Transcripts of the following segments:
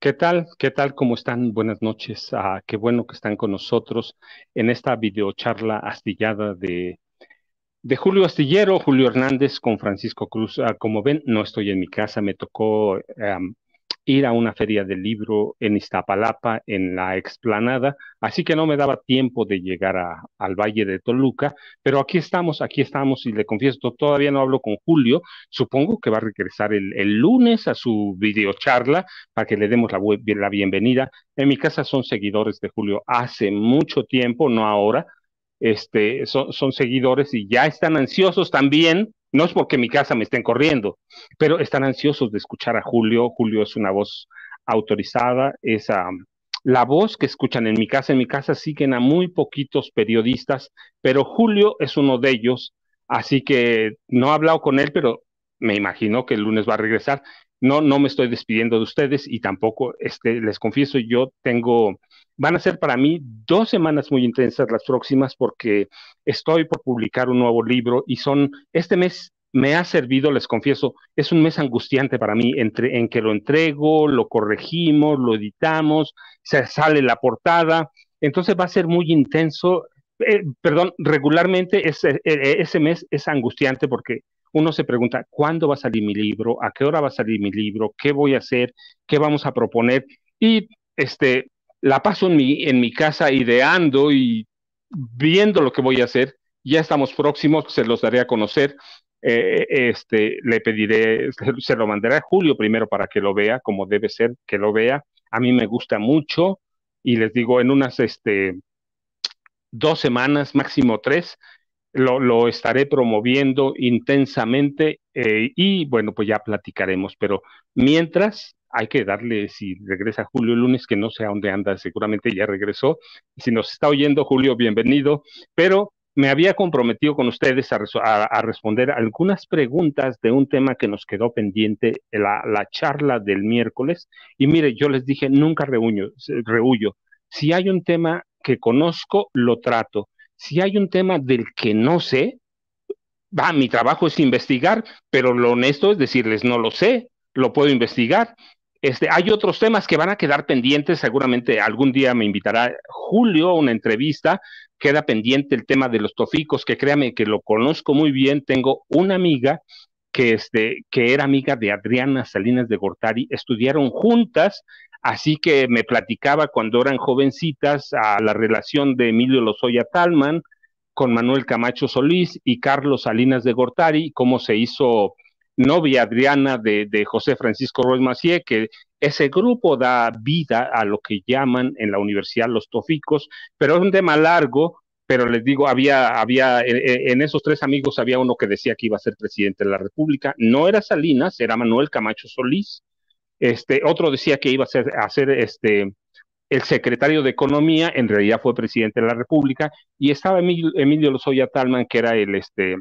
¿Qué tal? ¿Qué tal? ¿Cómo están? Buenas noches. Ah, qué bueno que están con nosotros en esta videocharla astillada de, de Julio Astillero, Julio Hernández con Francisco Cruz. Ah, como ven, no estoy en mi casa, me tocó ir a una feria del libro en Iztapalapa, en la explanada, así que no me daba tiempo de llegar al Valle de Toluca, pero aquí estamos, aquí estamos y le confieso, todavía no hablo con Julio, supongo que va a regresar el, lunes a su videocharla para que le demos la, la bienvenida. En mi casa son seguidores de Julio hace mucho tiempo, no ahora, este, son seguidores y ya están ansiosos también no es porque en mi casa me estén corriendo, pero están ansiosos de escuchar a Julio. Julio es una voz autorizada, es ah, la voz que escuchan en mi casa. En mi casa siguen a muy poquitos periodistas, pero Julio es uno de ellos. Así que no he hablado con él, pero me imagino que el lunes va a regresar no, no me estoy despidiendo de ustedes y tampoco, este, les confieso, yo tengo, van a ser para mí dos semanas muy intensas las próximas porque estoy por publicar un nuevo libro y son, este mes me ha servido, les confieso, es un mes angustiante para mí entre, en que lo entrego, lo corregimos, lo editamos, se sale la portada, entonces va a ser muy intenso. Eh, perdón, regularmente e, e, ese mes es angustiante porque uno se pregunta, ¿cuándo va a salir mi libro? ¿A qué hora va a salir mi libro? ¿Qué voy a hacer? ¿Qué vamos a proponer? Y este, la paso en mi, en mi casa ideando y viendo lo que voy a hacer. Ya estamos próximos, se los daré a conocer. Eh, eh, este, le pediré, se lo mandaré a Julio primero para que lo vea, como debe ser que lo vea. A mí me gusta mucho y les digo, en unas este, dos semanas, máximo tres, lo, lo estaré promoviendo intensamente eh, y bueno, pues ya platicaremos, pero mientras hay que darle, si regresa Julio el lunes, que no sé a dónde anda, seguramente ya regresó. Si nos está oyendo Julio, bienvenido, pero me había comprometido con ustedes a, responder algunas preguntas de un tema que nos quedó pendiente, la, la charla del miércoles. Y mire, yo les dije, nunca reúno rehuyo. Si hay un tema que conozco, lo trato. Si hay un tema del que no sé, va, mi trabajo es investigar, pero lo honesto es decirles, no lo sé, lo puedo investigar. Este, hay otros temas que van a quedar pendientes, seguramente algún día me invitará Julio a una entrevista, queda pendiente el tema de los toficos, que créame que lo conozco muy bien, tengo una amiga que, este, que era amiga de Adriana Salinas de Gortari, estudiaron juntas Así que me platicaba cuando eran jovencitas a la relación de Emilio Lozoya Talman con Manuel Camacho Solís y Carlos Salinas de Gortari, cómo se hizo novia Adriana de, José Francisco Ruiz Macié, que ese grupo da vida a lo que llaman en la universidad los toficos, pero es un tema largo, pero les digo, había, había, e, e, en esos tres amigos había uno que decía que iba a ser presidente de la República. No era Salinas, era Manuel Camacho Solís. Este, otro decía que iba a ser, ser este, el secretario de Economía, en realidad fue presidente de la República, y estaba Emilio, Lozoya Talman, que era el, este,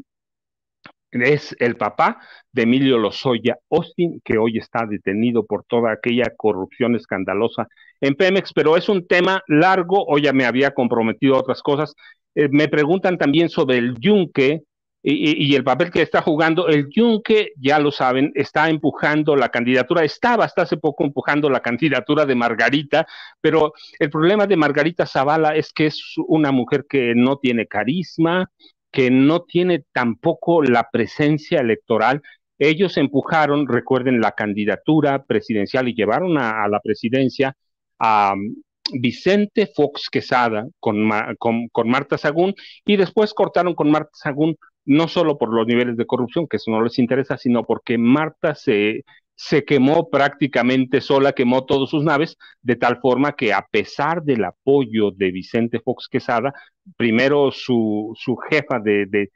es el papá de Emilio Lozoya Austin, que hoy está detenido por toda aquella corrupción escandalosa en Pemex, pero es un tema largo, hoy ya me había comprometido a otras cosas. Eh, me preguntan también sobre el yunque, y, el papel que está jugando el Yunque, ya lo saben, está empujando la candidatura, estaba hasta hace poco empujando la candidatura de Margarita, pero el problema de Margarita Zavala es que es una mujer que no tiene carisma, que no tiene tampoco la presencia electoral. Ellos empujaron, recuerden, la candidatura presidencial y llevaron a, la presidencia a, um, Vicente Fox Quesada con, con, con, Marta Sagún y después cortaron con Marta Sagún no solo por los niveles de corrupción, que eso no les interesa, sino porque Marta se, se quemó prácticamente sola, quemó todas sus naves, de tal forma que a pesar del apoyo de Vicente Fox Quesada, primero su, su jefa de,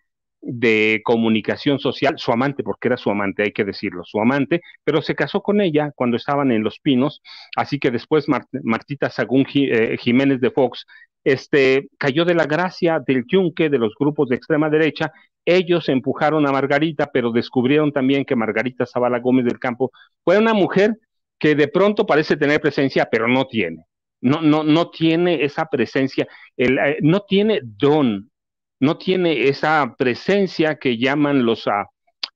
comunicación social, su amante, porque era su amante, hay que decirlo, su amante, pero se casó con ella cuando estaban en Los Pinos, así que después Martita Sagún eh, Jiménez de Fox este, cayó de la gracia del yunque de los grupos de extrema derecha. Ellos empujaron a Margarita, pero descubrieron también que Margarita Zavala Gómez del Campo fue una mujer que de pronto parece tener presencia, pero no tiene. No, no, no tiene esa presencia, eh, no tiene don, no tiene esa presencia que llaman los, a, ah,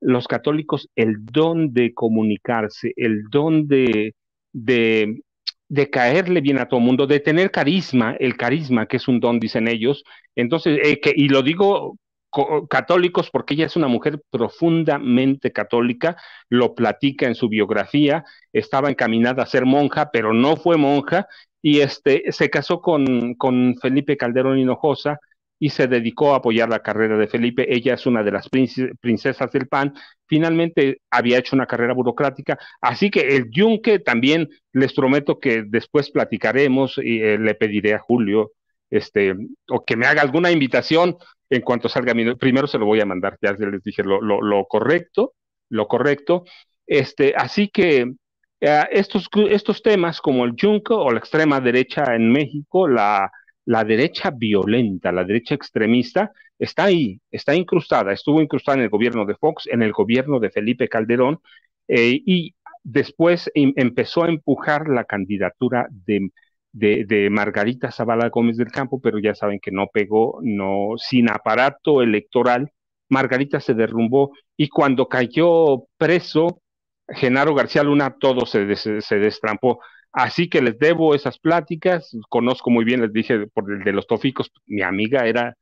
los católicos el don de comunicarse, el don de, de de caerle bien a todo el mundo, de tener carisma, el carisma que es un don, dicen ellos. Entonces, eh, y lo digo católicos, porque ella es una mujer profundamente católica, lo platica en su biografía, estaba encaminada a ser monja, pero no fue monja, y este, se casó con, con Felipe Calderón Hinojosa, y se dedicó a apoyar la carrera de Felipe. Ella es una de las princesas del PAN. Finalmente había hecho una carrera burocrática. Así que el yunque también les prometo que después platicaremos y eh, le pediré a Julio este, o que me haga alguna invitación en cuanto salga Primero se lo voy a mandar, ya les dije lo, correcto, lo correcto. Este, así que eh, estos, estos temas como el yunque o la extrema derecha en México, la la derecha violenta, la derecha extremista, está ahí, está incrustada, estuvo incrustada en el gobierno de Fox, en el gobierno de Felipe Calderón, eh, y después em, empezó a empujar la candidatura de, Margarita Zavala Gómez del Campo, pero ya saben que no pegó, no, sin aparato electoral, Margarita se derrumbó y cuando cayó preso Genaro García Luna, todo se, se destrampó. Así que les debo esas pláticas, conozco muy bien, les dije, por el de los toficos, mi amiga era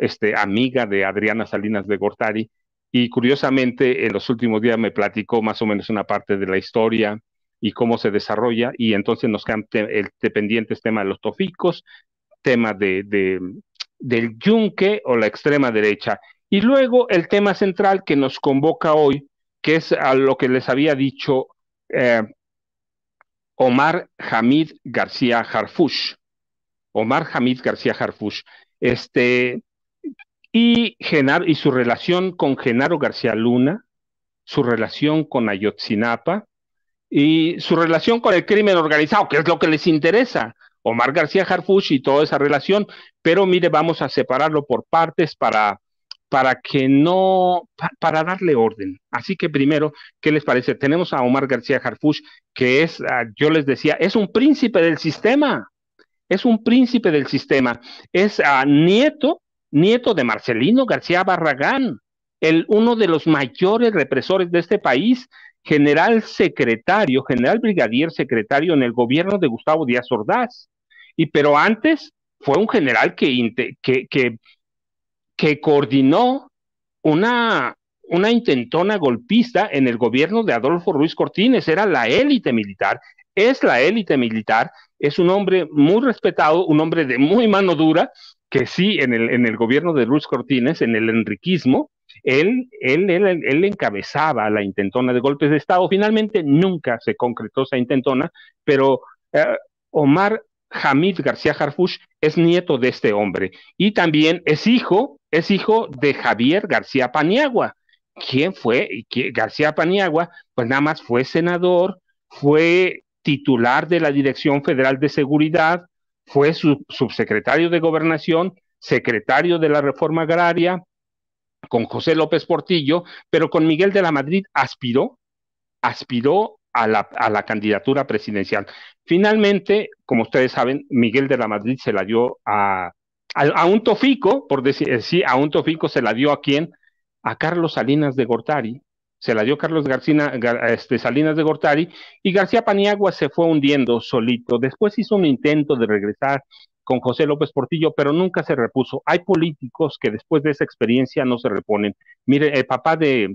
este, amiga de Adriana Salinas de Gortari, y curiosamente en los últimos días me platicó más o menos una parte de la historia y cómo se desarrolla, y entonces nos quedan el dependiente tema de los toficos, tema de, del yunque o la extrema derecha, y luego el tema central que nos convoca hoy, que es a lo que les había dicho eh, Omar Hamid García Harfush. Omar Hamid García Harfush. Este, y, y su relación con Genaro García Luna, su relación con Ayotzinapa y su relación con el crimen organizado, que es lo que les interesa. Omar García Harfush y toda esa relación, pero mire, vamos a separarlo por partes para para que no, para darle orden. Así que primero, ¿qué les parece? Tenemos a Omar García Harfush, que es, ah, yo les decía, es un príncipe del sistema, es un príncipe del sistema, es ah, nieto, nieto de Marcelino García Barragán, el, uno de los mayores represores de este país, general secretario, general brigadier secretario en el gobierno de Gustavo Díaz Ordaz. Y pero antes fue un general que que coordinó una, una intentona golpista en el gobierno de Adolfo Ruiz Cortines, era la élite militar, es la élite militar, es un hombre muy respetado, un hombre de muy mano dura, que sí, en el, en el gobierno de Ruiz Cortines, en el enriquismo, él, él, él, encabezaba la intentona de golpes de Estado. Finalmente nunca se concretó esa intentona, pero eh, Omar Hamid García Harfush es nieto de este hombre y también es hijo, es hijo de Javier García Paniagua. ¿Quién fue? García Paniagua, pues nada más fue senador, fue titular de la Dirección Federal de Seguridad, fue subsecretario de Gobernación, secretario de la Reforma Agraria, con José López Portillo, pero con Miguel de la Madrid aspiró, aspiró a la, a la, candidatura presidencial. Finalmente, como ustedes saben, Miguel de la Madrid se la dio a, a, un tofico, por decir eh, sí, a un tofico se la dio a quién? A Carlos Salinas de Gortari. Se la dio Carlos García este, Salinas de Gortari y García Paniagua se fue hundiendo solito. Después hizo un intento de regresar con José López Portillo, pero nunca se repuso. Hay políticos que después de esa experiencia no se reponen. Mire, el papá de,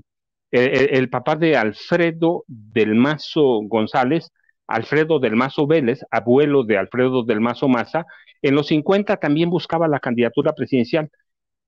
el, papá de Alfredo del Mazo González, Alfredo del Mazo Vélez, abuelo de Alfredo del Mazo Maza, en los 50 también buscaba la candidatura presidencial,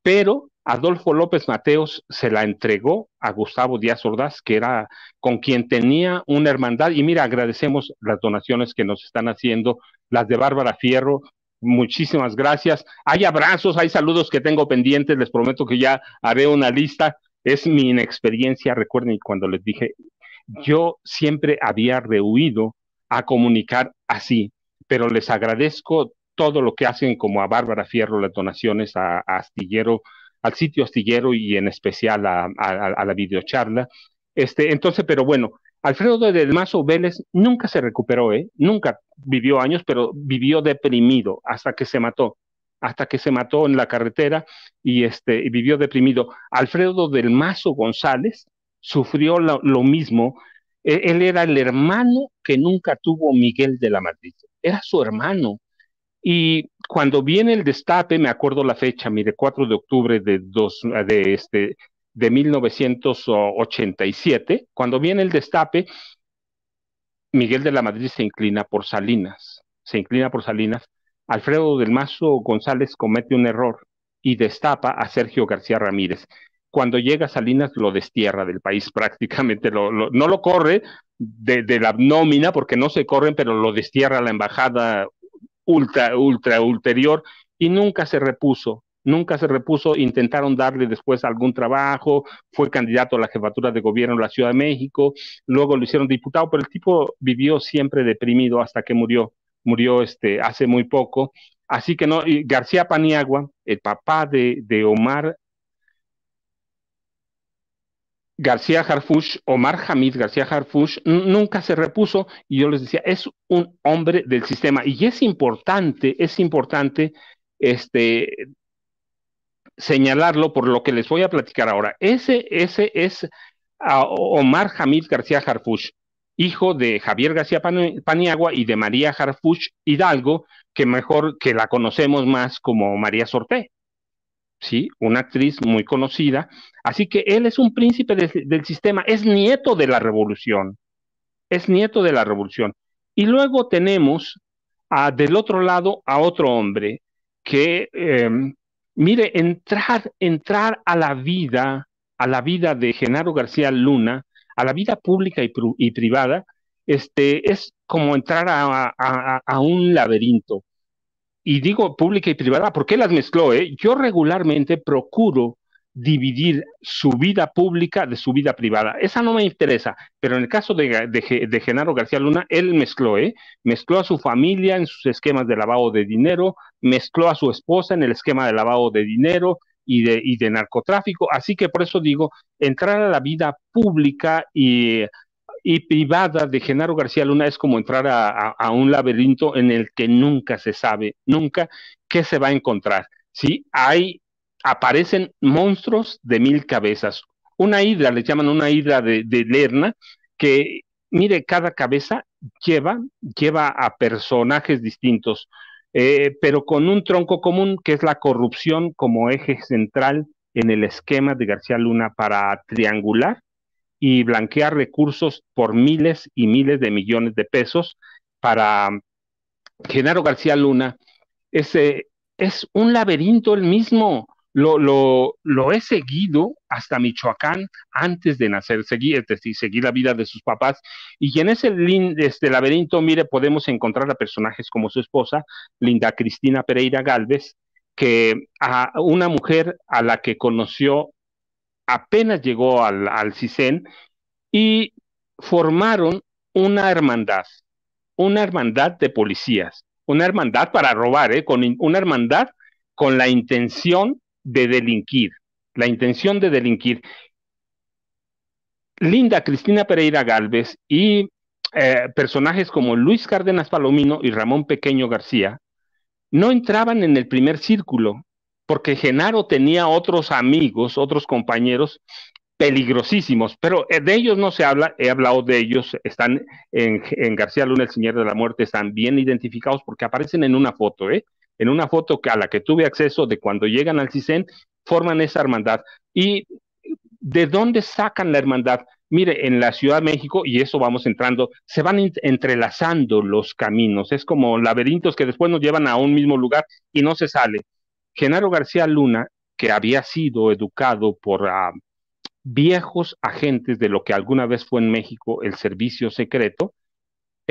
pero Adolfo López Mateos se la entregó a Gustavo Díaz Ordaz, que era con quien tenía una hermandad. Y mira, agradecemos las donaciones que nos están haciendo, las de Bárbara Fierro, muchísimas gracias. Hay abrazos, hay saludos que tengo pendientes, les prometo que ya haré una lista. Es mi inexperiencia, recuerden cuando les dije, yo siempre había rehuido a comunicar así, pero les agradezco todo lo que hacen como a Bárbara Fierro, las donaciones a, Astillero, al sitio Astillero y en especial a, a, la videocharla. Este, entonces, pero bueno, Alfredo de Mazo Vélez nunca se recuperó, ¿eh? nunca vivió años, pero vivió deprimido hasta que se mató hasta que se mató en la carretera y, este, vivió deprimido. Alfredo del Mazo González sufrió lo, mismo. E, él, era el hermano que nunca tuvo Miguel de la Madrid. Era su hermano. Y cuando viene el destape, me acuerdo la fecha, mire, 4 de octubre de, dos, de, este, de 1987, cuando viene el destape, Miguel de la Madrid se inclina por Salinas, se inclina por Salinas Alfredo del Mazo González comete un error y destapa a Sergio García Ramírez. Cuando llega Salinas lo destierra del país prácticamente, no lo corre de, de, la nómina porque no se corren, pero lo destierra la embajada ultra, ultra, ulterior y nunca se repuso nunca se repuso, intentaron darle después algún trabajo, fue candidato a la jefatura de gobierno de la Ciudad de México, luego lo hicieron diputado, pero el tipo vivió siempre deprimido hasta que murió murió este, hace muy poco. Así que no, García Paniagua, el papá de, de Omar García Harfush, Omar Hamid García Harfush, nunca se repuso y yo les decía, es un hombre del sistema y es importante, es importante este, señalarlo por lo que les voy a platicar ahora. Ese, ese es Omar Hamid García Harfush hijo de Javier García Paniagua y de María Harfuch Hidalgo, que mejor que la conocemos más como María Sorté, ¿sí? Una actriz muy conocida. Así que él es un príncipe del sistema, es nieto de la revolución, es nieto de la revolución. Y luego tenemos a, del otro lado a otro hombre que, em, mire, entrar, entrar a la vida, a la vida de Genaro García Luna, a la vida pública y, privada, este, es como entrar a, un laberinto. Y digo pública y privada porque las mezcló. Eh? Yo regularmente procuro dividir su vida pública de su vida privada. Esa no me interesa, pero en el caso de, Genaro García Luna, él mezcló, ¿eh? mezcló a su familia en sus esquemas de lavado de dinero, mezcló a su esposa en el esquema de lavado de dinero, y de, y de narcotráfico. Así que por eso digo, entrar a la vida pública y, privada de Genaro García Luna es como entrar a, un laberinto en el que nunca se sabe, nunca qué se va a encontrar. ¿sí? Hay, aparecen monstruos de mil cabezas. Una hidra, le llaman una hidra de, de Lerna, que mire, cada cabeza lleva, lleva a personajes distintos. Eh, pero con un tronco común que es la corrupción como eje central en el esquema de García Luna para triangular y blanquear recursos por miles y miles de millones de pesos para Genaro García Luna. Ese es un laberinto el mismo lo, lo, he seguido hasta Michoacán antes de nacer, seguí, la vida de sus papás. Y en ese este laberinto, mire, podemos encontrar a personajes como su esposa, Linda Cristina Pereira Galvez, que a una mujer a la que conoció apenas llegó al, al y formaron una hermandad, una hermandad de policías, una hermandad para robar, ¿eh? con una hermandad con la intención de delinquir, la intención de delinquir. Linda Cristina Pereira Galvez y eh, personajes como Luis Cárdenas Palomino y Ramón Pequeño García no entraban en el primer círculo porque Genaro tenía otros amigos, otros compañeros peligrosísimos, pero eh, de ellos no se habla, he hablado de ellos, están en, en García Luna, el Señor de la Muerte, están bien identificados porque aparecen en una foto, ¿eh? en una foto a la que tuve acceso de cuando llegan al CISEN, forman esa hermandad. ¿Y de dónde sacan la hermandad? Mire, en la Ciudad de México, y eso vamos entrando, se van entrelazando los caminos, es como laberintos que después nos llevan a un mismo lugar y no se sale. Genaro García Luna, que había sido educado por ah, viejos agentes de lo que alguna vez fue en México el servicio secreto,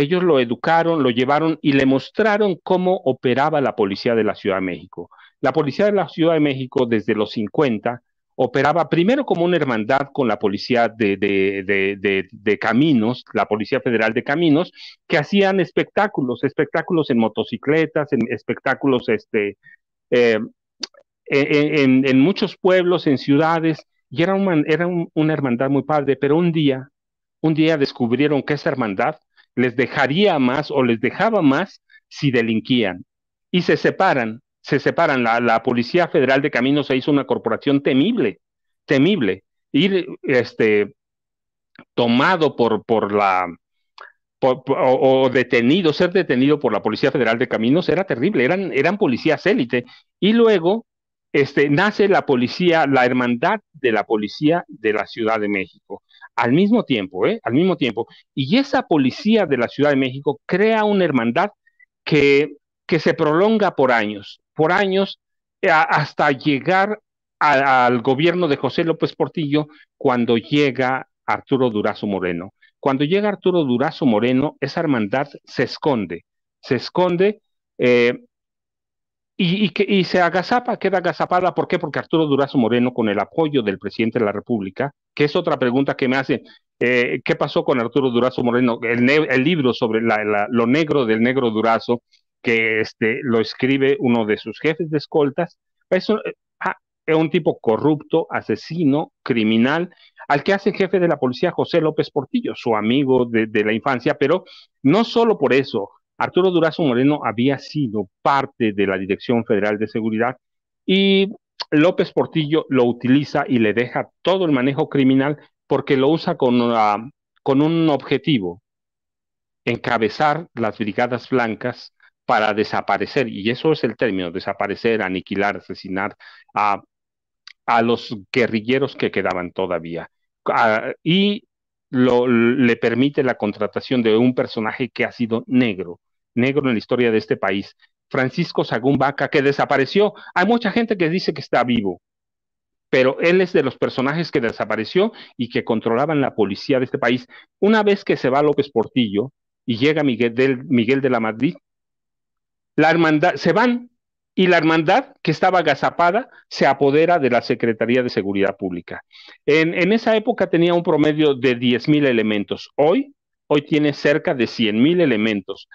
ellos lo educaron, lo llevaron y le mostraron cómo operaba la policía de la Ciudad de México. La policía de la Ciudad de México desde los 50 operaba primero como una hermandad con la policía de, caminos, la Policía Federal de Caminos, que hacían espectáculos, espectáculos en motocicletas, en espectáculos este, eh, en, muchos pueblos, en ciudades, y era, una hermandad muy padre, pero un día, un día descubrieron que esa hermandad les dejaría más o les dejaba más si delinquían. Y se separan, se separan. La, Policía Federal de Caminos se hizo una corporación temible, temible. Ir este, tomado por, por la, o, o, detenido, ser detenido por la Policía Federal de Caminos era terrible, eran, eran policías élite. Y luego este, nace la policía, la hermandad de la policía de la Ciudad de México, al mismo tiempo, ¿eh? Al mismo tiempo. Y esa policía de la Ciudad de México crea una hermandad que, que se prolonga por años, por años, eh, hasta llegar al gobierno de José López Portillo cuando llega Arturo Durazo Moreno. Cuando llega Arturo Durazo Moreno, esa hermandad se esconde, se esconde. Eh, y, se agazapa, queda agazapada. ¿Por qué? Porque Arturo Durazo Moreno, con el apoyo del presidente de la República, que es otra pregunta que me hace, eh, ¿qué pasó con Arturo Durazo Moreno? El, libro sobre lo negro del negro Durazo, que este, lo escribe uno de sus jefes de escoltas, ah, es un, tipo corrupto, asesino, criminal, al que hace jefe de la policía José López Portillo, su amigo de, de la infancia, pero no solo por eso, Arturo Durazo Moreno había sido parte de la Dirección Federal de Seguridad y López Portillo lo utiliza y le deja todo el manejo criminal porque lo usa con, ah, con un objetivo, encabezar las brigadas blancas para desaparecer, y eso es el término, desaparecer, aniquilar, asesinar a, los guerrilleros que quedaban todavía. Ah, y lo, le permite la contratación de un personaje que ha sido negro, negro en la historia de este país. Francisco Sagún Vaca, que desapareció. Hay mucha gente que dice que está vivo, pero él es de los personajes que desapareció y que controlaban la policía de este país. Una vez que se va López Portillo y llega Miguel, del, Miguel de la Madrid, la hermandad, se van y la hermandad que estaba agazapada se apodera de la Secretaría de Seguridad Pública. En, esa época tenía un promedio de 10.000 elementos. Hoy, hoy tiene cerca de mil elementos.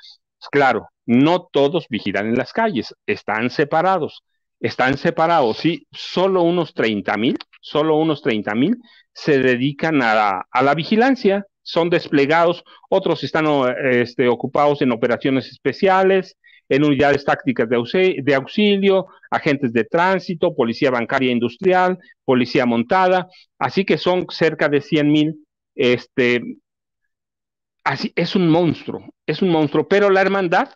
Claro, no todos vigilan en las calles, están separados, están separados, sí, solo unos 30 mil, solo unos 30 mil se dedican a la, vigilancia, son desplegados, otros están eh, este, ocupados en operaciones especiales, en unidades tácticas de, auxilio, de auxilio, agentes de tránsito, policía bancaria industrial, policía montada, así que son cerca de 100 mil este, así es un monstruo, es un monstruo, pero la hermandad,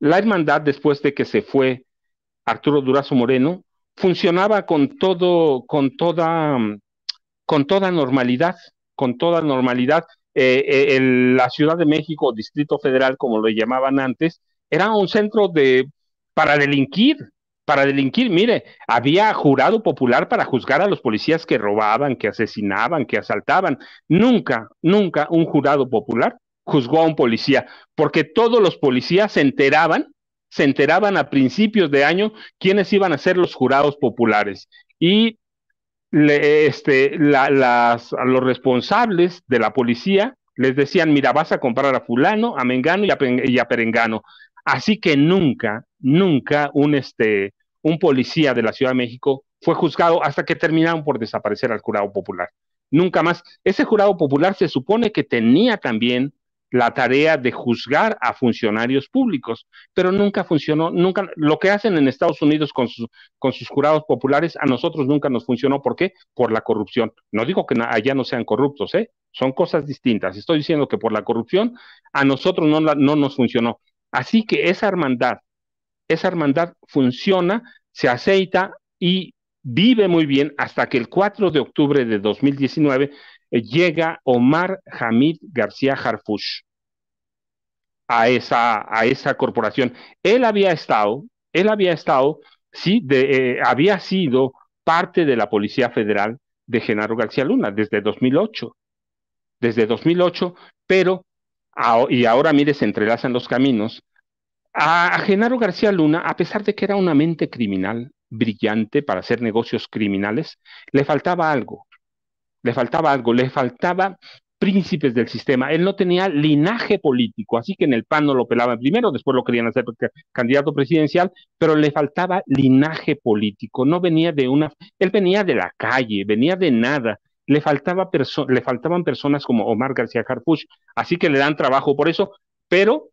la hermandad después de que se fue Arturo Durazo Moreno, funcionaba con todo, con toda, con toda normalidad, con toda normalidad. Eh, eh, la Ciudad de México, Distrito Federal, como lo llamaban antes, era un centro de para delinquir, para delinquir. Mire, había jurado popular para juzgar a los policías que robaban, que asesinaban, que asaltaban. Nunca, nunca un jurado popular juzgó a un policía, porque todos los policías se enteraban, se enteraban a principios de año quiénes iban a ser los jurados populares. Y le, este, las, los responsables de la policía les decían, mira, vas a comprar a fulano, a Mengano y a Perengano. Así que nunca, nunca un, este, un policía de la Ciudad de México fue juzgado hasta que terminaron por desaparecer al jurado popular. Nunca más. Ese jurado popular se supone que tenía también la tarea de juzgar a funcionarios públicos, pero nunca funcionó, nunca, lo que hacen en Estados Unidos con sus, con sus jurados populares, a nosotros nunca nos funcionó. ¿Por qué? Por la corrupción. No digo que allá no sean corruptos, ¿eh? son cosas distintas. Estoy diciendo que por la corrupción a nosotros no, no nos funcionó. Así que esa hermandad, esa hermandad funciona, se aceita y vive muy bien hasta que el 4 de octubre de 2019 eh, llega Omar Hamid García Harfush a esa, a esa corporación. Él había estado, él había estado, sí, eh, había sido parte de la Policía Federal de Genaro García Luna desde 2008, desde 2008, pero y ahora mire, se entrelazan los caminos, a, Genaro García Luna, a pesar de que era una mente criminal, brillante para hacer negocios criminales, le faltaba algo, le faltaba algo, le faltaba príncipes del sistema. Él no tenía linaje político, así que en el PAN lo pelaban primero, después lo querían hacer candidato presidencial, pero le faltaba linaje político. No venía de una, él venía de la calle, venía de nada le, faltaba le faltaban personas como Omar García Harfuch, así que le dan trabajo por eso, pero,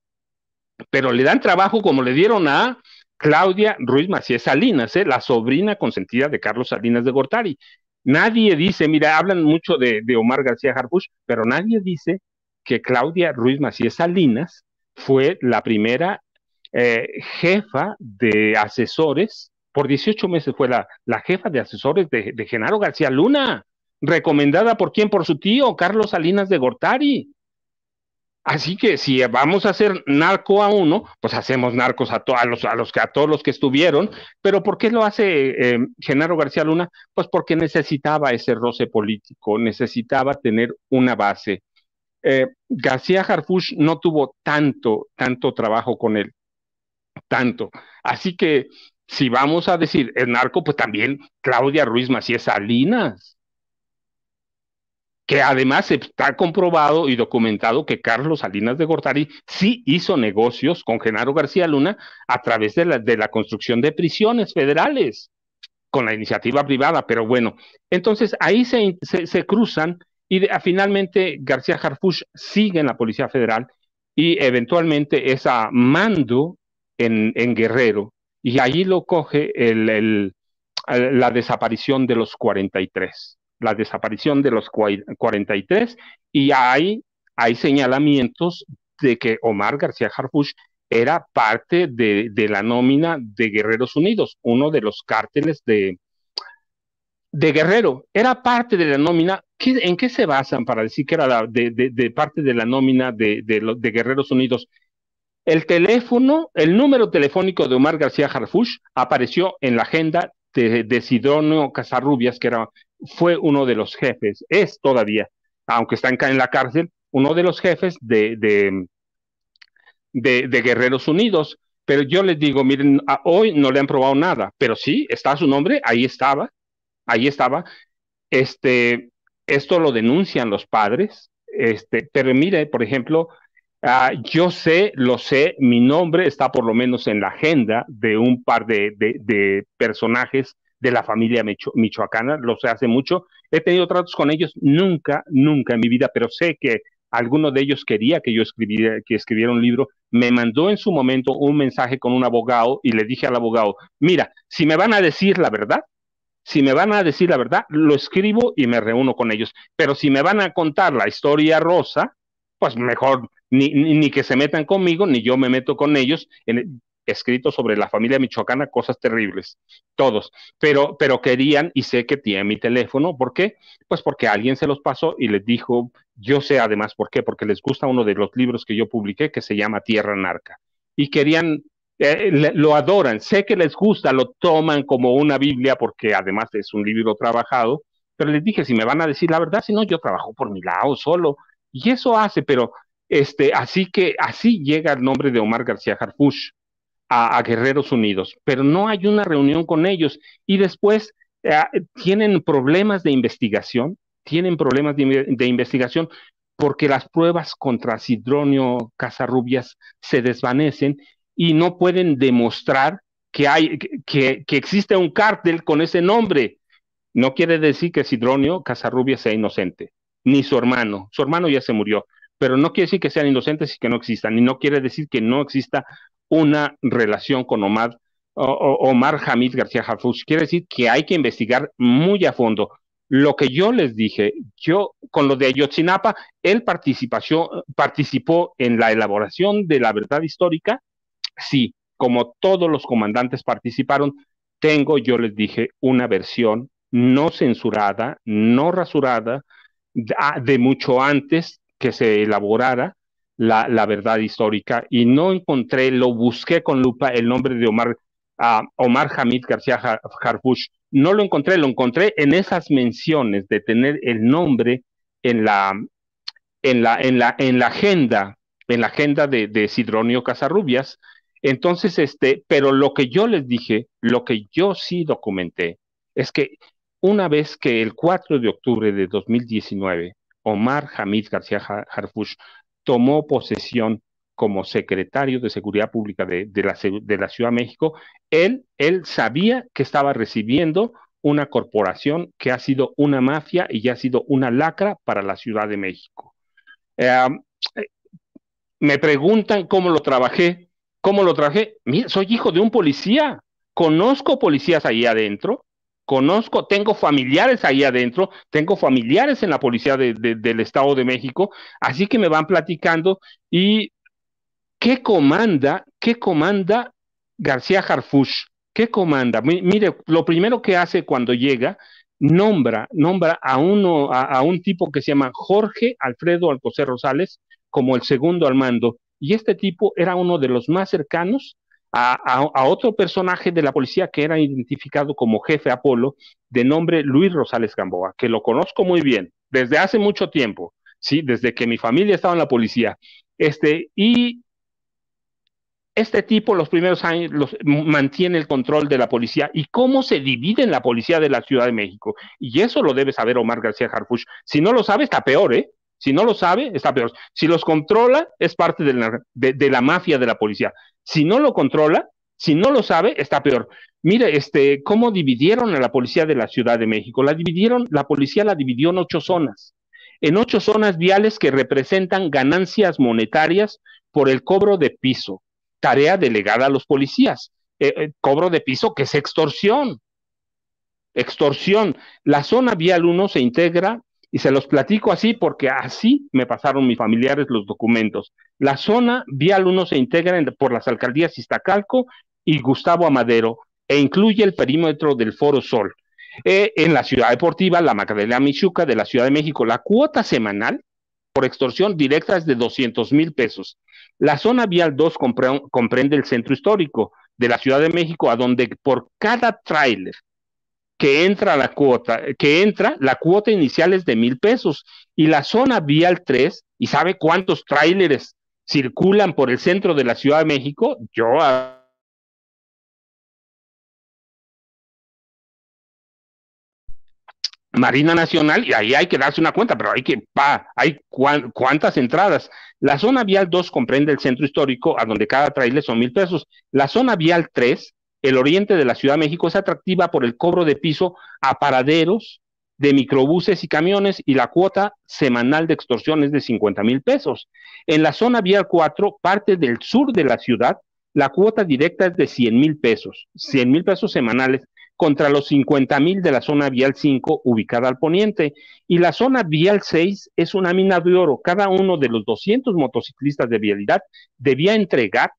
pero le dan trabajo como le dieron a Claudia Ruiz Macías Salinas, ¿eh? la sobrina consentida de Carlos Salinas de Gortari. Nadie dice, mira, hablan mucho de, Omar García Harfuch, pero nadie dice que Claudia Ruiz Macías Salinas fue la primera eh, jefa de asesores, por 18 meses fue la, jefa de asesores de, de Genaro García Luna recomendada por quién, por su tío, Carlos Salinas de Gortari. Así que si vamos a hacer narco a uno, pues hacemos narcos a, los, a, a todos los que estuvieron. Pero ¿por qué lo hace eh, Genaro García Luna? Pues porque necesitaba ese roce político, necesitaba tener una base. Eh, García Harfush no tuvo tanto, tanto trabajo con él, tanto. Así que si vamos a decir el narco, pues también Claudia Ruiz Macías Salinas que además está comprobado y documentado que Carlos Salinas de Gortari sí hizo negocios con Genaro García Luna a través de la, construcción de prisiones federales con la iniciativa privada, pero bueno, entonces ahí se, cruzan y finalmente García Harfuch sigue en la Policía Federal y eventualmente es a mando en, Guerrero y ahí lo coge la desaparición de los 43 la desaparición de los 43 y hay, hay señalamientos de que Omar García Harfuch era parte de, la nómina de Guerreros Unidos, uno de los cárteles de, de Guerrero. Era parte de la nómina. ¿En qué se basan para decir que era de, parte de la nómina de, de Guerreros Unidos? El teléfono, el número telefónico de Omar García Harfuch apareció en la agenda de, de, Sidonio Casarrubias, que era fue uno de los jefes, es todavía, aunque está en la cárcel, uno de los jefes de, de, de, Guerreros Unidos. Pero yo les digo, miren, hoy no le han probado nada, pero sí, está su nombre, ahí estaba, ahí estaba. Este, esto lo denuncian los padres, este, pero mire, por ejemplo, ah, yo sé, lo sé, mi nombre está por lo menos en la agenda de un par de, de, de personajes de la familia michoacana, lo sé hace mucho. He tenido tratos con ellos nunca, nunca en mi vida, pero sé que alguno de ellos quería que yo escribiera, que escribiera un libro. Me mandó en su momento un mensaje con un abogado y le dije al abogado, mira, si me van a decir la verdad, si me van a decir la verdad, lo escribo y me reúno con ellos. Pero si me van a contar la historia rosa, pues mejor ni, que se metan conmigo, ni yo me meto con ellos. En, escrito sobre la familia michoacana cosas terribles, todos, pero, pero querían y sé que tiene mi teléfono, ¿por qué? Pues porque alguien se los pasó y les dijo, yo sé además por qué, porque les gusta uno de los libros que yo publiqué que se llama Tierra Narca y querían, eh, lo adoran, sé que les gusta, lo toman como una Biblia porque además es un libro trabajado, pero les dije, si me van a decir la verdad, si no, yo trabajo por mi lado solo y eso hace, pero... Este, así que así llega el nombre de Omar García Harfush a, Guerreros Unidos, pero no hay una reunión con ellos y después eh, tienen problemas de investigación, tienen problemas de, investigación porque las pruebas contra Sidronio Casarrubias se desvanecen y no pueden demostrar que, hay, que, que existe un cártel con ese nombre. No quiere decir que Sidronio Casarrubias sea inocente, ni su hermano. Su hermano ya se murió, pero no quiere decir que sean inocentes y que no existan, y no quiere decir que no exista una relación con Omar, Omar Hamid García Harfuch. Quiere decir que hay que investigar muy a fondo. Lo que yo les dije, yo con lo de Ayotzinapa, él participó en la elaboración de la verdad histórica, sí, como todos los comandantes participaron, tengo, yo les dije, una versión no censurada, no rasurada, de ah, mucho antes que se elaborara la, verdad histórica y no encontré, lo busqué con lupa el nombre de Omar, Omar Hamid García Harfush. No lo encontré, lo encontré en esas menciones de tener el nombre en la, en la, en la, en la agenda, en la agenda de, de Sidronio Casarrubias. Entonces, este, pero lo que yo les dije, lo que yo sí documenté, es que una vez que el 4 de octubre de 2019 Omar Hamid García Harfush tomó posesión como secretario de Seguridad Pública de, la, Ciudad de México, él, sabía que estaba recibiendo una corporación que ha sido una mafia y ya ha sido una lacra para la Ciudad de México. Eh, me preguntan cómo lo trabajé. ¿Cómo lo trabajé? Mira, soy hijo de un policía. Conozco policías ahí adentro conozco, tengo familiares ahí adentro, tengo familiares en la policía del Estado de México, así que me van platicando y ¿qué comanda, qué comanda García Harfush? ¿Qué comanda? Mire, lo primero que hace cuando llega, nombra, nombra a, uno, a un tipo que se llama Jorge Alfredo Alcocer Rosales como el segundo al mando. Y este tipo era uno de los más cercanos a, otro personaje de la policía que era identificado como jefe Apolo, de nombre Luis Rosales Gamboa, que lo conozco muy bien, desde hace mucho tiempo, ¿sí? desde que mi familia estaba en la policía. Este, y este tipo los primeros años mantiene el control de la policía y cómo se divide en la policía de la Ciudad de México. Y eso lo debe saber Omar García Harfuch. Si no lo sabe, está peor, ¿eh? Si no lo sabe, está peor. Si los controla, es parte de la, mafia de la policía. Si no lo controla, si no lo sabe, está peor. Mire, este, cómo dividieron a la policía de la Ciudad de México. La dividieron, la policía la dividió en ocho zonas, en ocho zonas viales que representan ganancias monetarias por el cobro de piso, tarea delegada a los policías. Eh, eh, cobro de piso que es extorsión. Extorsión. La zona vial 1 se integra y se los platico así porque así me pasaron mis familiares los documentos. La zona vial 1 se integra por las alcaldías Iztacalco y Gustavo Amadero e incluye el perímetro del Foro Sol. Eh, en la ciudad deportiva, la Magdalena Michuca de la Ciudad de México, la cuota semanal por extorsión directa es de 200 mil pesos. La zona vial 2 comprende el centro histórico de la Ciudad de México, a donde por cada tráiler que entra la cuota, que entra, la cuota inicial es de mil pesos y la zona vial 3, ¿y sabe cuántos tráileres circulan por el centro de la Ciudad de México? Yo Marina Nacional, y ahí hay que darse una cuenta, pero hay que, pa, hay cuántas entradas. La zona vial 2 comprende el centro histórico, a donde cada tráiler son mil pesos. La zona vial 3 el oriente de la Ciudad de México es atractiva por el cobro de piso a paraderos de microbuses y camiones y la cuota semanal de extorsión es de 50 mil pesos. En la zona vial 4, parte del sur de la ciudad, la cuota directa es de 100 mil pesos, 100 mil pesos semanales contra los 50 mil de la zona vial 5 ubicada al poniente. Y la zona vial 6 es una mina de oro. Cada uno de los 200 motociclistas de vialidad debía entregar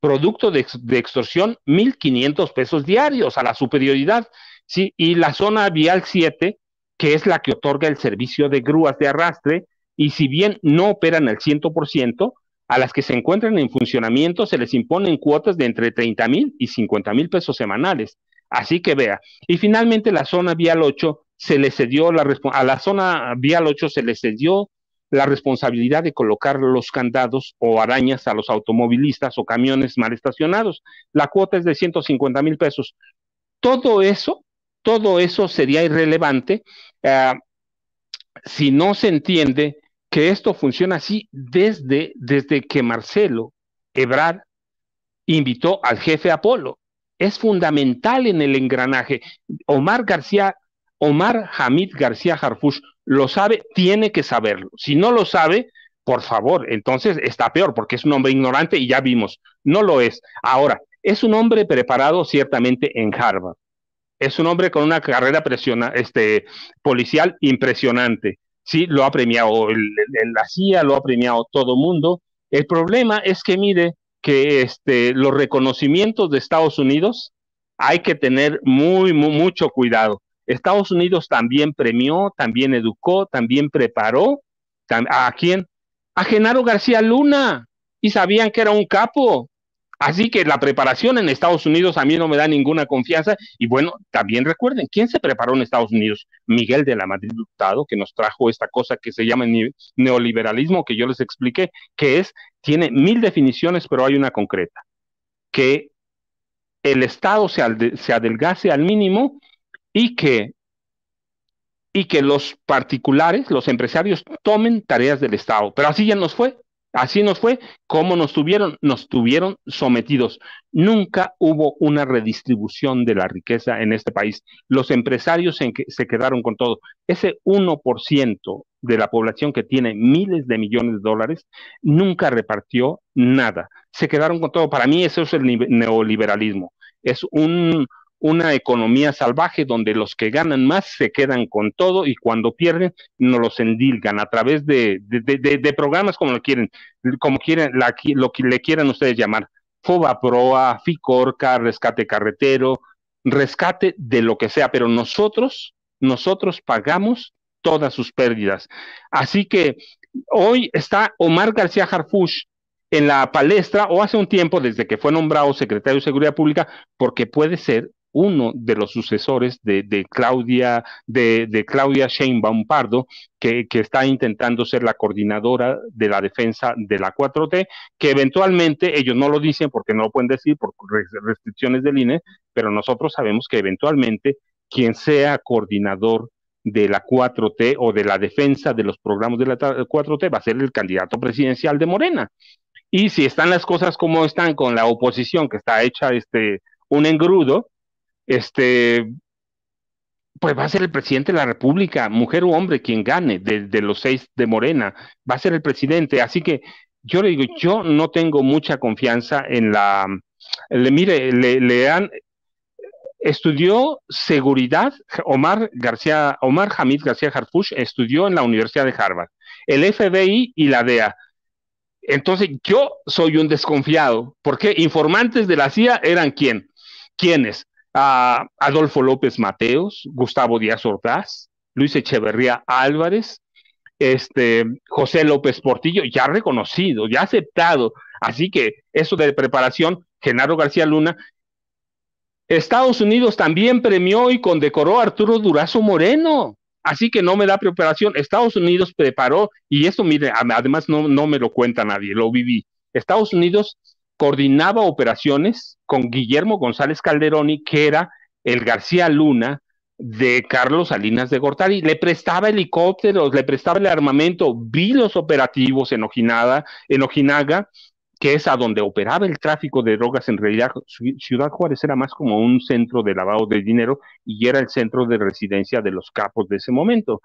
producto de, extorsión extorsión, 1.500 pesos diarios a la superioridad. ¿sí? Y la zona vial 7, que es la que otorga el servicio de grúas de arrastre, y si bien no operan al 100%, a las que se encuentran en funcionamiento se les imponen cuotas de entre treinta mil y cincuenta mil pesos semanales. Así que vea. Y finalmente la zona vial 8 se le cedió la a la zona vial 8 se les cedió la responsabilidad de colocar los candados o arañas a los automovilistas o camiones mal estacionados. La cuota es de 150 mil pesos. Todo eso, todo eso sería irrelevante ah, si no se entiende que esto funciona así desde, desde que Marcelo Ebrard invitó al jefe Apolo. Es fundamental en el engranaje. Omar García, Omar Hamid García Harfush lo sabe, tiene que saberlo. Si no lo sabe, por favor, entonces está peor porque es un hombre ignorante y ya vimos, no lo es. Ahora, es un hombre preparado ciertamente en Harvard. Es un hombre con una carrera este, policial impresionante. Sí, lo ha premiado el, la CIA, lo ha premiado todo el mundo. El problema es que mire que este, los reconocimientos de Estados Unidos hay que tener muy, muy mucho cuidado Estados Unidos también premió, también educó, también preparó. ¿A quién? A Genaro García Luna. Y sabían que era un capo. Así que la preparación en Estados Unidos a mí no me da ninguna confianza. Y bueno, también recuerden, ¿quién se preparó en Estados Unidos? Miguel de la Madrid Hurtado, que nos trajo esta cosa que se llama neoliberalismo, que yo les expliqué, que es, tiene mil definiciones, pero hay una concreta, que el Estado se, se adelgace al mínimo y que, y que los particulares, los empresarios, tomen tareas del Estado. Pero así ya nos fue. Así nos fue, como nos tuvieron, nos tuvieron sometidos. Nunca hubo una redistribución de la riqueza en este país. Los empresarios se quedaron con todo. Ese 1% de la población que tiene miles de millones de dólares nunca repartió nada. Se quedaron con todo. Para mí eso es el neoliberalismo. Es un, una economía salvaje donde los que ganan más se quedan con todo y cuando pierden no los endilgan a través de, programas como lo quieren, como quieren, lo que le quieran ustedes llamar, FOBA Proa, FICORCA, rescate carretero, rescate de lo que sea, pero nosotros, nosotros pagamos todas sus pérdidas. Así que hoy está Omar García Harfush, en la palestra o hace un tiempo desde que fue nombrado secretario de Seguridad Pública, porque puede ser uno de los sucesores de, Claudia, de, Claudia Sheinbaum Pardo, que, está intentando ser la coordinadora de la defensa de la 4T, que eventualmente ellos no lo dicen porque no lo pueden decir por restricciones del INE, pero nosotros sabemos que eventualmente quien sea coordinador de la 4T o de la defensa de los programas de la 4T va a ser el candidato presidencial de Morena. Y si están las cosas como están con la oposición que está hecha este un engrudo, este, pues va a ser el presidente de la República, mujer o hombre, quien gane de, los seis de Morena, va a ser el presidente. Así que yo le digo, yo no tengo mucha confianza en la... mire, le, Estudió seguridad, Omar García, Omar Hamid García Harfush estudió en la Universidad de Harvard, el FBI y la DEA. Entonces yo soy un desconfiado, porque informantes de la CIA eran quién, quiénes, a Adolfo López Mateos, Gustavo Díaz Ordaz, Luis Echeverría Álvarez, este, José López Portillo, ya reconocido, ya aceptado. Así que eso de preparación, Genaro García Luna. Estados Unidos también premió y condecoró a Arturo Durazo Moreno. Así que no me da preparación. Estados Unidos preparó, y eso, mire, además no, no me lo cuenta nadie, lo viví. Estados Unidos coordinaba operaciones con Guillermo González Calderoni, que era el García Luna de Carlos Salinas de Gortari. Le prestaba helicópteros, le prestaba el armamento. Vi los operativos en, en Ojinaga, que es a donde operaba el tráfico de drogas. En realidad, Ciudad Juárez era más como un centro de lavado de dinero y era el centro de residencia de los capos de ese momento.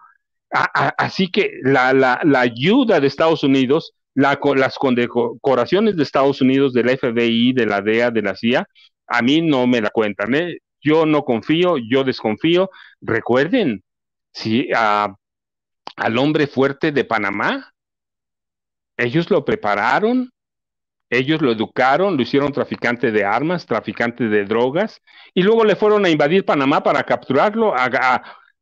así que la ayuda de Estados Unidos las condecoraciones de Estados Unidos, de la FBI, e de la DEA, de la CIA, a mí no me la cuentan. ¿eh? Yo no confío, yo desconfío. Recuerden, si al hombre fuerte de Panamá, ellos lo prepararon, ellos lo educaron, lo hicieron traficante de armas, traficante de drogas, y luego le fueron a invadir Panamá para capturarlo, a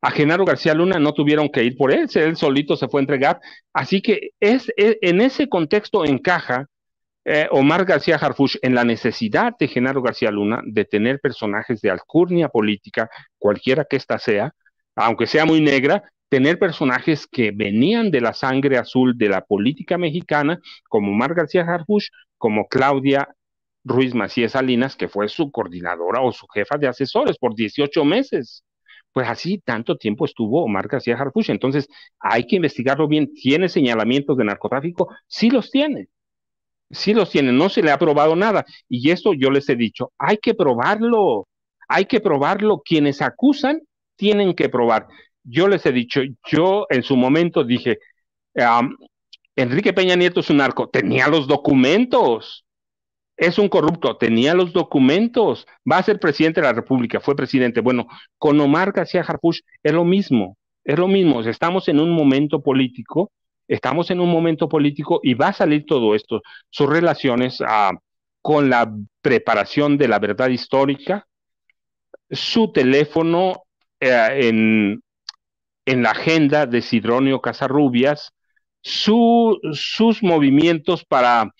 a Genaro García Luna no tuvieron que ir por él, él solito se fue a entregar. Así que es, en ese contexto encaja eh, Omar García Harfuch en la necesidad de Genaro García Luna de tener personajes de alcurnia política, cualquiera que ésta sea, aunque sea muy negra, tener personajes que venían de la sangre azul de la política mexicana, como Omar García Harfuch, como Claudia Ruiz Macías Salinas, que fue su coordinadora o su jefa de asesores por 18 meses. Pues así tanto tiempo estuvo Omar García Harfuch. Entonces, hay que investigarlo bien. ¿Tiene señalamientos de narcotráfico? Sí los tiene. Sí los tiene. No se le ha probado nada. Y esto yo les he dicho, hay que probarlo. Hay que probarlo. Quienes acusan tienen que probar. Yo les he dicho, yo en su momento dije, Enrique Peña Nieto es un narco. Tenía los documentos es un corrupto, tenía los documentos, va a ser presidente de la República, fue presidente. Bueno, con Omar García Harfuch es lo mismo, es lo mismo, estamos en un momento político, estamos en un momento político y va a salir todo esto, sus relaciones ah, con la preparación de la verdad histórica, su teléfono eh, en, la agenda de Sidronio Casarrubias, sus movimientos para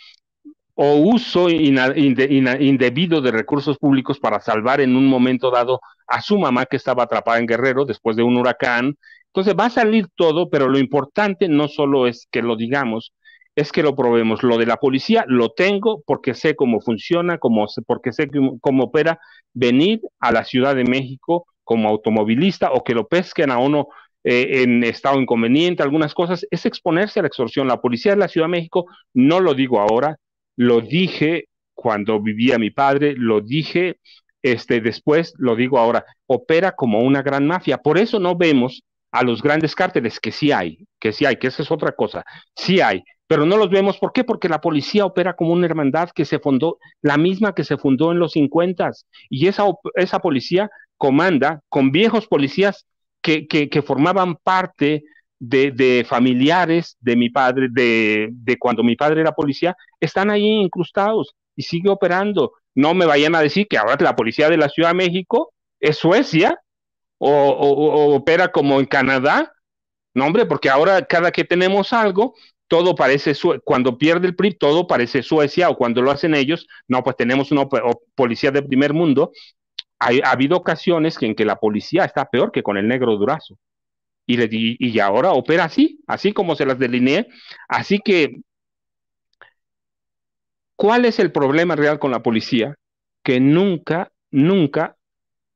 o uso indebido de recursos públicos para salvar en un momento dado a su mamá que estaba atrapada en Guerrero después de un huracán. Entonces va a salir todo, pero lo importante no solo es que lo digamos, es que lo probemos. Lo de la policía lo tengo porque sé cómo funciona, cómo, porque sé cómo opera. Venir a la Ciudad de México como automovilista o que lo pesquen a uno eh, en estado inconveniente, algunas cosas, es exponerse a la extorsión. La policía de la Ciudad de México, no lo digo ahora, lo dije cuando vivía mi padre, lo dije este, después, lo digo ahora, opera como una gran mafia. Por eso no vemos a los grandes cárteles, que sí hay, que sí hay, que esa es otra cosa, sí hay, pero no los vemos. ¿Por qué? Porque la policía opera como una hermandad que se fundó, la misma que se fundó en los 50 y esa, esa policía comanda con viejos policías que, que formaban parte de, familiares de mi padre, de, de cuando mi padre era policía, están ahí incrustados y sigue operando. No me vayan a decir que ahora la policía de la Ciudad de México es Suecia o, opera como en Canadá. No, hombre, porque ahora cada que tenemos algo, todo parece, cuando pierde el PRI, todo parece Suecia o cuando lo hacen ellos, no, pues tenemos una policía de primer mundo. Ha, ha habido ocasiones en que la policía está peor que con el negro durazo y, ahora opera así, así como se las delineé. Así que, ¿cuál es el problema real con la policía? Que nunca, nunca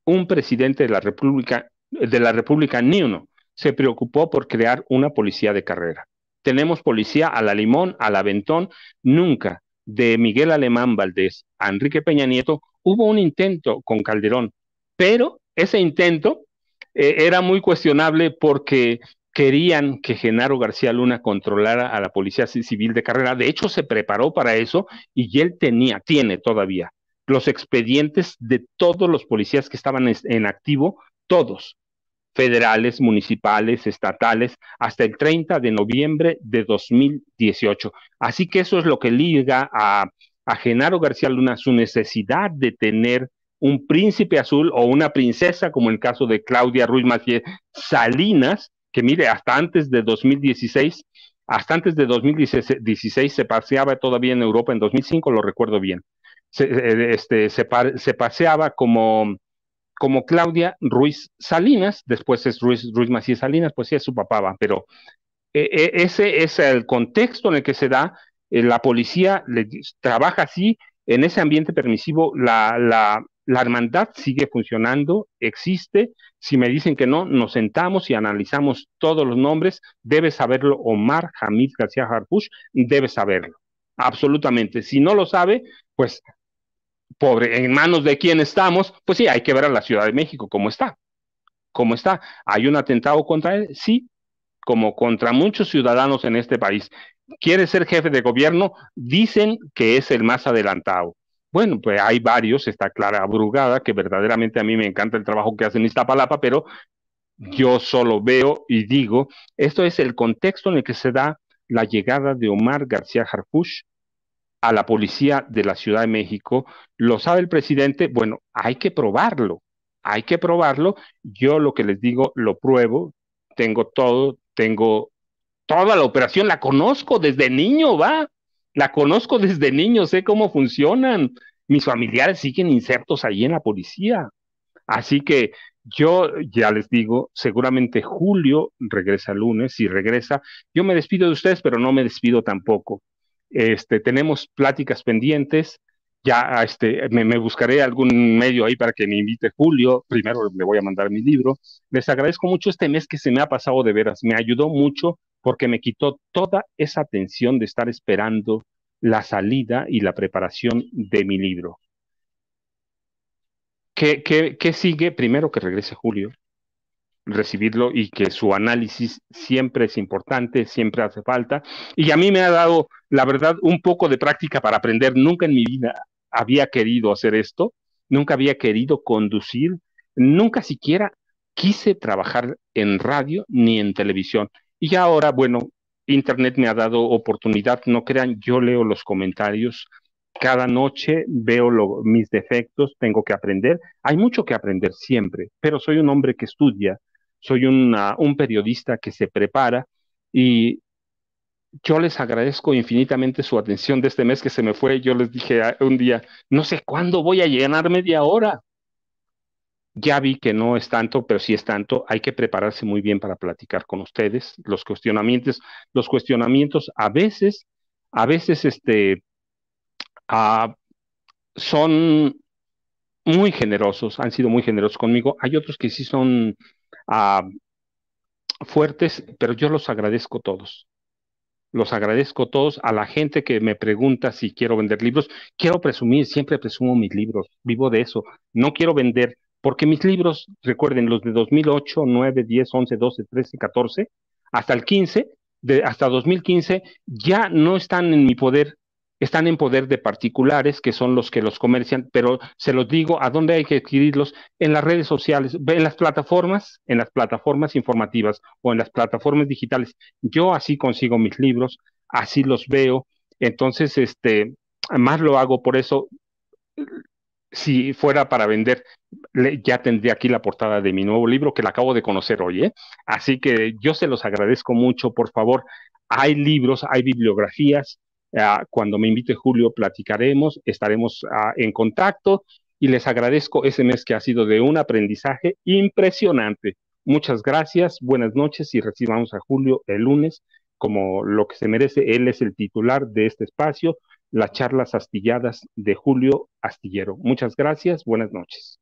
un presidente de la República, de la República ni uno, se preocupó por crear una policía de carrera. Tenemos policía a la Limón, a la Ventón, nunca de Miguel Alemán Valdés a Enrique Peña Nieto hubo un intento con Calderón, pero ese intento eh, era muy cuestionable porque querían que Genaro García Luna controlara a la Policía Civil de Carrera. De hecho, se preparó para eso y él tenía, tiene todavía los expedientes de todos los policías que estaban en activo, todos, federales, municipales, estatales, hasta el 30 de noviembre de 2018. Así que eso es lo que liga a, a Genaro García Luna su necesidad de tener un príncipe azul o una princesa, como el caso de Claudia Ruiz Macías Salinas, que mire, hasta antes de 2016, hasta antes de 2016 se paseaba todavía en Europa, en 2005 lo recuerdo bien, se, eh, este, se, paseaba como, como Claudia Ruiz Salinas, después es Ruiz, Ruiz Macías Salinas, pues sí es su papá, pero eh, eh, ese es el contexto en el que se da, la policía trabaja así, en ese ambiente permisivo, la, la, la hermandad sigue funcionando, existe. Si me dicen que no, nos sentamos y analizamos todos los nombres. Debe saberlo Omar Hamid García Harpush, debe saberlo. Absolutamente. Si no lo sabe, pues pobre, en manos de quién estamos, pues sí, hay que ver a la Ciudad de México cómo está. ¿Cómo está? ¿Hay un atentado contra él? Sí, como contra muchos ciudadanos en este país. Quiere ser jefe de gobierno, dicen que es el más adelantado. Bueno, pues hay varios, está Clara abrugada, que verdaderamente a mí me encanta el trabajo que hace en Palapa, pero yo solo veo y digo, esto es el contexto en el que se da la llegada de Omar García Harfuch a la policía de la Ciudad de México. Lo sabe el presidente, bueno, hay que probarlo, hay que probarlo. Yo lo que les digo, lo pruebo, tengo todo, tengo toda la operación, la conozco desde niño, va. La conozco desde niño, sé cómo funcionan. Mis familiares siguen insertos ahí en la policía. Así que yo ya les digo, seguramente Julio regresa el lunes, y regresa, yo me despido de ustedes, pero no me despido tampoco. Este, tenemos pláticas pendientes, ya este, me, me, buscaré algún medio ahí para que me invite Julio, primero le voy a mandar mi libro. Les agradezco mucho este mes que se me ha pasado de veras, me ayudó mucho porque me quitó toda esa tensión de estar esperando la salida y la preparación de mi libro. ¿Qué, sigue? Primero que regrese Julio, recibirlo y que su análisis siempre es importante, siempre hace falta. Y a mí me ha dado, la verdad, un poco de práctica para aprender. Nunca en mi vida había querido hacer esto, nunca había querido conducir, nunca siquiera quise trabajar en radio ni en televisión. Y ahora, bueno, Internet me ha dado oportunidad, no crean, yo leo los comentarios. Cada noche veo mis defectos, tengo que aprender. Hay mucho que aprender siempre, pero soy un hombre que estudia, soy un periodista que se prepara y yo les agradezco infinitamente su atención de este mes que se me fue. Yo les dije ah, un día, no sé cuándo voy a llenar media hora ya vi que no es tanto, pero sí es tanto. Hay que prepararse muy bien para platicar con ustedes. Los cuestionamientos, los cuestionamientos a veces, a veces este, ah, son muy generosos, han sido muy generosos conmigo. Hay otros que sí son ah, fuertes, pero yo los agradezco todos. Los agradezco todos a la gente que me pregunta si quiero vender libros. Quiero presumir, siempre presumo mis libros, vivo de eso. No quiero vender, porque mis libros, recuerden, los de 2008, 9, 10, 11, 12, 13, 14, hasta el 15, de, hasta 2015, ya no están en mi poder, están en poder de particulares, que son los que los comercian, pero se los digo, ¿a dónde hay que adquirirlos? En las redes sociales, en las plataformas, en las plataformas informativas o en las plataformas digitales. Yo así consigo mis libros, así los veo, entonces, este, más lo hago por eso si fuera para vender, ya tendré aquí la portada de mi nuevo libro que la acabo de conocer hoy. ¿eh? Así que yo se los agradezco mucho, por favor. Hay libros, hay bibliografías. Ah, cuando me invite Julio platicaremos, estaremos ah, en contacto y les agradezco ese mes que ha sido de un aprendizaje impresionante. Muchas gracias, buenas noches y recibamos a Julio el lunes como lo que se merece. Él es el titular de este espacio, las charlas astilladas de Julio Astillero. Muchas gracias, buenas noches.